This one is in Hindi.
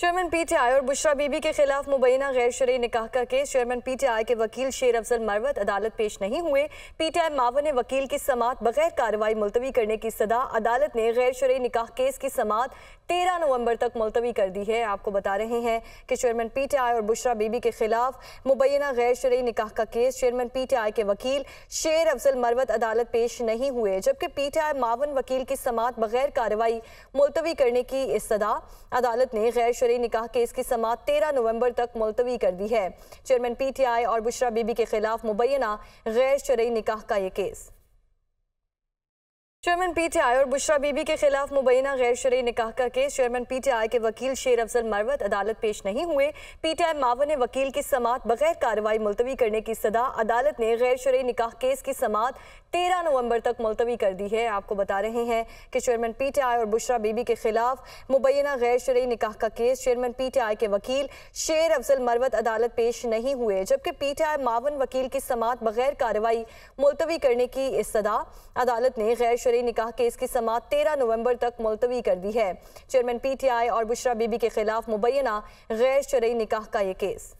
चेयरमैन पीटीआई और बुशरा बीबी के खिलाफ मुबैना गैर शरी निकाह का केस चेयरमैन पीटीआई के वकील शेर अफजल मरवत अदालत पेश नहीं हुए पीटीआई मावन ने वकील की समात बगैर कार्रवाई मुलतवी करने की सदा अदालत ने गैर शरी निकाह केस की समात 13 नवंबर तक मुलतवी कर दी है आपको बता रहे हैं कि चेयरमैन पीटीआई और बुशरा बीबी के खिलाफ मुबैना गैर शरी निकाह का केस चेयरमैन पीटीआई के वकील शेर अफजल मरवत अदालत पेश नहीं हुए जबकि पीटीआई मावन वकील की समात बगैर कार्रवाई मुलतवी करने की इस सदा अदालत ने गैर कचहरी निकाह केस की समात 13 नवंबर तक मुलतवी कर दी है चेयरमैन पीटीआई और बुशरा बीबी के खिलाफ मुबैना गैर शरय निकाह का ये केस चेयरमैन पीटीआई और बुशरा बीबी के खिलाफ मुबैना गैर शरी निकाह का केस चेयरमैन पीटीआई के वकील शेर अफजल मरवत अदालत पेश नहीं हुए पीटीआई मावा ने वकील की समात बगैर कार्रवाई मुलतवी करने की सदा अदालत ने गैर शरी निकाह केस की समात तेरह नवंबर तक मुलतवी कर दी है आपको बता रहे हैं कि चेयरमैन पीटीआई और बुशरा बीबी के खिलाफ मुबैना गैर शरी निकाह का केस चेयरमैन पीटीआई के वकील शेर अफजल मरवत अदालत पेश नहीं हुए जबकि पीटीआई मावन वकील की समात बगैर कार्रवाई मुलतवी करने की सदा अदालत ने गैर शरी निकाह केस की समात तेरह नवंबर तक मुलतवी कर दी है चेयरमैन पीटीआई और बुशरा बीबी के खिलाफ मुबैना गैर शरी निकाह का ये केस